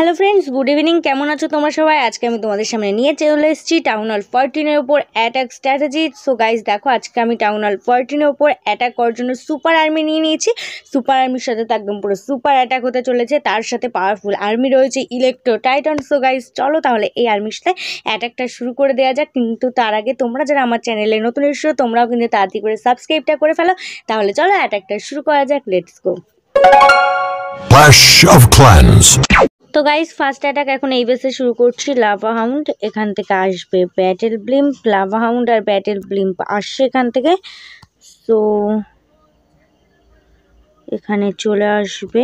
Hello friends good evening কেমন আছো তোমরা সবাই আজকে আমি তোমাদের সামনে নিয়ে চলে এসেছি টাউন হল ফরটিনের ওপর অ্যাটাক স্ট্র্যাটেজি সো গাইজ দেখো আজকে আমি টাউন হল ফরটিনের ওপর অ্যাটাক করার জন্য সুপার আর্মি নিয়ে নিয়েছি সুপার আর্মির সাথে তো একদম পুরো সুপার অ্যাটাক হতে চলেছে তার সাথে পাওয়ারফুল আর্মি রয়েছে ইলেকট্রো টাইটন সো গাইজ চলো তাহলে এই আর্মির সাথে অ্যাটাকটা শুরু করে দেওয়া যাক কিন্তু তার আগে তোমরা যারা আমার চ্যানেলে নতুন এসেছো তোমরাও কিন্তু তাড়াতাড়ি করে সাবস্ক্রাইবটা করে ফেলো তাহলে চলো অ্যাটাকটা শুরু করা যাক let's go Clash of Clans তো গাইস ফার্স্ট অ্যাটাক এখন এই বেসে শুরু করছি লাভা হাউন্ড এখান থেকে আসবে ব্যাটেল ব্লিম্প লাভা হাউন্ড আর ব্যাটেল ব্লিম্প আসছে এখান থেকে সো এখানে চলে আসবে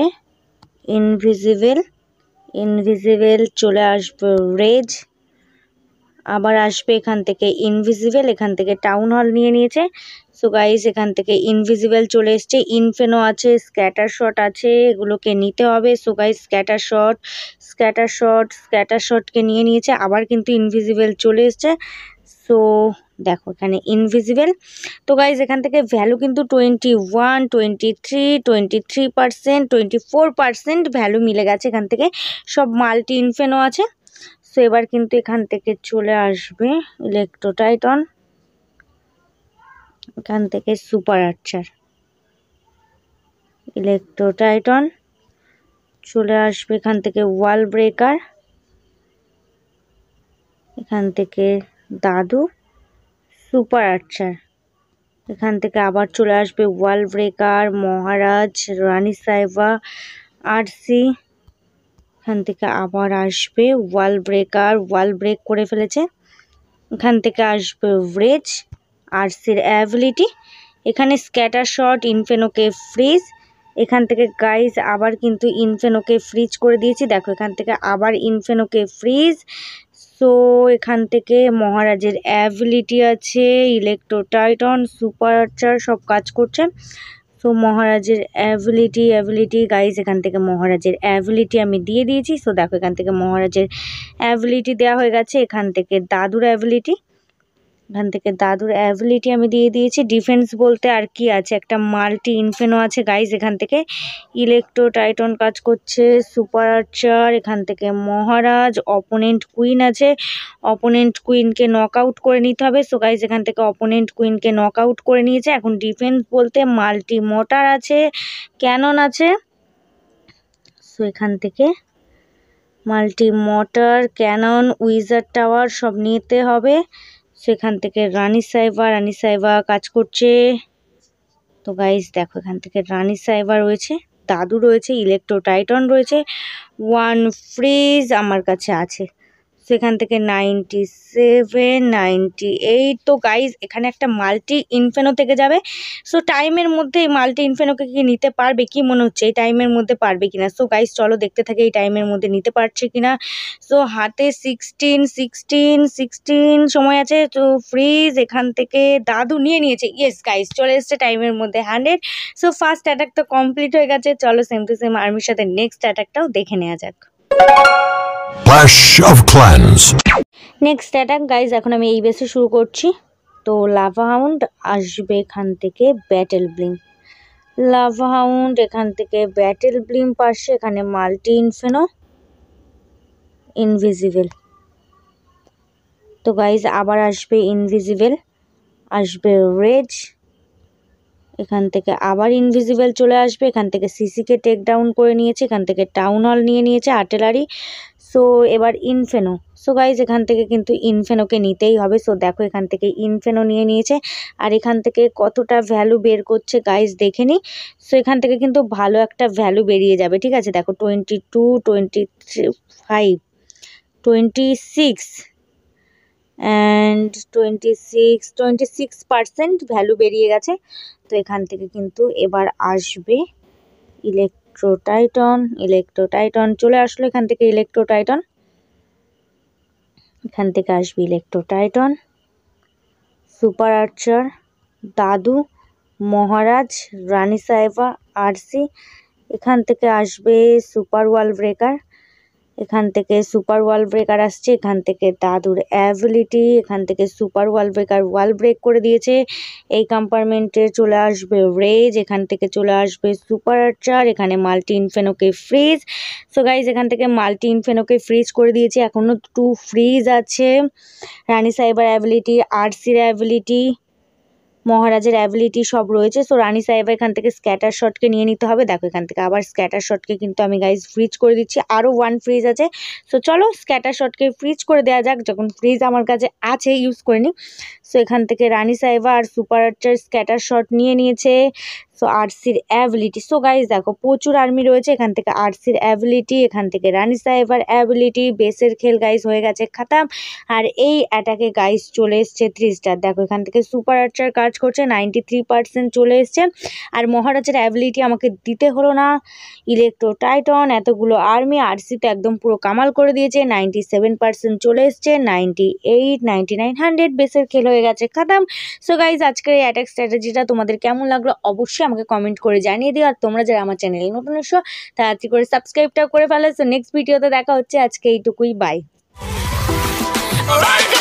ইনভিজিবেল ইনভিজিবেল চলে আসবে রেজ আবার আসবে এখান থেকে ইনভিজিবল এখান থেকে টাউন হল নিয়ে নিয়েছে সো গাইজ এখান থেকে ইনভিজিবল চলে এসছে ইনফেনো আছে স্ক্যাটার শট আছে এগুলোকে নিতে হবে so guys scatter shot scatter shot scatter শটকে নিয়ে নিয়েছে আবার কিন্তু ইনভিজিবল চলে এসছে সো দেখো এখানে ইনভিজিবল তো গাইজ এখান থেকে ভ্যালু কিন্তু twenty one twenty three twenty three percent twenty four percent value মিলে গেছে এখান থেকে সব মাল্টি ইনফেনও আছে সো এবার কিন্তু এখান থেকে চলে আসবে ইলেকট্রোটাইটন এখান থেকে সুপার আর্চার ইলেকট্রোটাইটন চলে আসবে এখান থেকে ওয়াল ব্রেকার এখান থেকে দাদু সুপার আর্চার এখান থেকে আবার চলে আসবে ওয়াল ব্রেকার মহারাজ রানী সাইবা আরসি এখান থেকে আবার আসবে ওয়াল ব্রেকার ওয়াল ব্রেক করে ফেলেছে এখান থেকে আসবে ওয়েজ আরসির অ্যাবিলিটি এখানে স্ক্যাটার শট ইনফেনোকে ফ্রিজ এখান থেকে গাইজ আবার কিন্তু ইনফেনোকে ফ্রিজ করে দিয়েছি দেখো এখান থেকে আবার ইনফেনোকে ফ্রিজ সো এখান থেকে মহারাজের অ্যাবিলিটি আছে ইলেকট্রোটাইটন সুপার সব কাজ করছে তো মহারাজের অ্যাবিলিটি অ্যাবিলিটি গাইজ এখান থেকে মহারাজের অ্যাবিলিটি আমি দিয়ে দিয়েছি সো দেখো এখান থেকে মহারাজের অ্যাবিলিটি দেওয়া হয়ে গেছে এখান থেকে দাদুর অ্যাবিলিটি এখান থেকে দাদুর অ্যাবিলিটি আমি দিয়ে দিয়েছি ডিফেন্স বলতে আর কি আছে একটা মাল্টি ইনফেনো আছে গাইজ এখান থেকে ইলেকট্রো টাইটন কাজ করছে সুপার আর্চার এখান থেকে মহারাজ অপোনেন্ট কুইন আছে অপোনেন্ট কুইনকে নক আউট করে নিতে হবে সো গাইজ এখান থেকে অপোনেন্ট কুইনকে নক আউট করে নিয়েছে এখন ডিফেন্স বলতে মাল্টি মোটার আছে ক্যানন আছে সো এখান থেকে multi mortar cannon wizard tower সব নিতে হবে সেখান থেকে রানি সাইবার রানি সাইবা কাজ করছে তো গাইস দেখো এখান থেকে রানি সাহেবা রয়েছে দাদু রয়েছে ইলেকট্রো টাইটন রয়েছে ওয়ান ফ্রিজ আমার কাছে আছে সেখান থেকে নাইনটি সেভেন নাইনটি এইট তো গাইজ এখানে একটা মাল্টি ইনফেনো থেকে যাবে সো টাইমের মধ্যে এই মাল্টি ইনফেনোকে কি নিতে পারবে কি মনে হচ্ছে এই টাইমের মধ্যে পারবে কিনা সো গাইজ চলো দেখতে থাকে এই টাইমের মধ্যে নিতে পারছে কিনা সো হাতে সিক্সটিন সিক্সটিন সিক্সটিন সময় আছে তো ফ্রিজ এখান থেকে দাদু নিয়ে নিয়েছে ইয়েস গাইজ চলে এসছে টাইমের মধ্যে হান্ড্রেড সো ফার্স্ট অ্যাটাক তো কমপ্লিট হয়ে গেছে চলো সেম টু সেম আর্মির সাথে নেক্সট অ্যাটাকটাও দেখে নেওয়া যাক Clash of Clans. Next attack guys এখন আমি এই বেসে শুরু করছি তো লাভা হাউন্ড আসবে এখান থেকে ব্যাটেল ব্লিম লাভা হাউন্ড এখান থেকে ব্যাটেল ব্লিম পাশে এখানে মাল্টি ইনফেনো ইনভিজিবল তো গাইজ আবার আসবে ইনভিজিবল আসবে রেড এখান থেকে আবার ইনভিজিবল চলে আসবে এখান থেকে সিসিকে টেক ডাউন করে নিয়েছে এখান থেকে টাউন হল নিয়ে নিয়েছে আর্টেলারি সো এবার ইনফেনো সো গাইজ এখান থেকে কিন্তু ইনফেনোকে নিতেই হবে সো দেখো এখান থেকে ইনফেনো নিয়ে নিয়েছে আর এখান থেকে কতটা ভ্যালু বের করছে গাইজ দেখে নি সো এখান থেকে কিন্তু ভালো একটা ভ্যালু বেরিয়ে যাবে ঠিক আছে দেখো twenty two twenty three five twenty six and twenty six twenty six percent value বেরিয়ে গেছে তো এখান থেকে কিন্তু এবার আসবে ইলেকট্রোটাইটন ইলেকট্রোটাইটন চলে আসলো এখান থেকে ইলেকট্রোটাইটন এখান থেকে আসবে ইলেকট্রোটাইটন সুপার আর্চার দাদু মহারাজ রানী সাহেবা আরসি এখান থেকে আসবে সুপার ওয়াল ব্রেকার এখান থেকে সুপার ওয়াল ব্রেকার আসছে এখান থেকে দাদুর অ্যাবিলিটি এখান থেকে super wall breaker wall break করে দিয়েছে এই কম্পার্টমেন্টে চলে আসবে রেজ এখান থেকে চলে আসবে সুপার আর্চার এখানে মাল্টি ইনফেনোকে ফ্রিজ সো গাইজ এখান থেকে মাল্টি ইনফেনোকে ফ্রিজ করে দিয়েছে এখনও টু ফ্রিজ আছে রানী সাইবার অ্যাবিলিটি র অ্যাবিলিটি মহারাজের অ্যাবিলিটি সব রয়েছে সো রানী সাহেব এখান থেকে স্ক্যাটার শটকে নিয়ে নিতে হবে দেখো এখান থেকে আবার স্ক্যাটার শটকে কিন্তু আমি গাইজ ফ্রিজ করে দিচ্ছি আরও ওয়ান ফ্রিজ আছে সো চলো স্ক্যাটার শটকে ফ্রিজ করে দেওয়া যাক যখন ফ্রিজ আমার কাছে আছে ইউজ করে নিই সো এখান থেকে রানী সাহেবা আর সুপার আর্চার স্ক্যাটার শট নিয়ে নিয়েছে সো আরসির অ্যাবিলিটি সো গাইজ দেখো প্রচুর আর্মি রয়েছে এখান থেকে আরসির অ্যাবিলিটি এখান থেকে রানি সাহেবার অ্যাবিলিটি বেসের খেল গাইজ হয়ে গেছে খাতাম আর এই অ্যাটাকে গাইজ চলে এসছে থ্রি স্টার দেখো এখান থেকে সুপার আর্চার কাজ করছে নাইনটি থ্রি পার্সেন্ট চলে এসছে আর মহারাজের অ্যাবিলিটি আমাকে দিতে হলো না ইলেকট্রো টাইটন এতগুলো আর্মি আরসিতে একদম পুরো কামাল করে দিয়েছে নাইনটি সেভেন পার্সেন্ট চলে এসছে ninety eight ninety nine hundred বেসের খেল হয়ে গেছে খাতাম সো গাইজ আজকের এই অ্যাটাক স্ট্র্যাটেজিটা তোমাদের কেমন লাগলো অবশ্যই আমাকে কমেন্ট করে জানিয়ে দিও আর তোমরা যারা আমার চ্যানেলে নতুন এসো তাড়াতাড়ি করে সাবস্ক্রাইবটা করে ফেলো তো নেক্সট ভিডিওতে দেখা হচ্ছে আজকে এইটুকুই বাই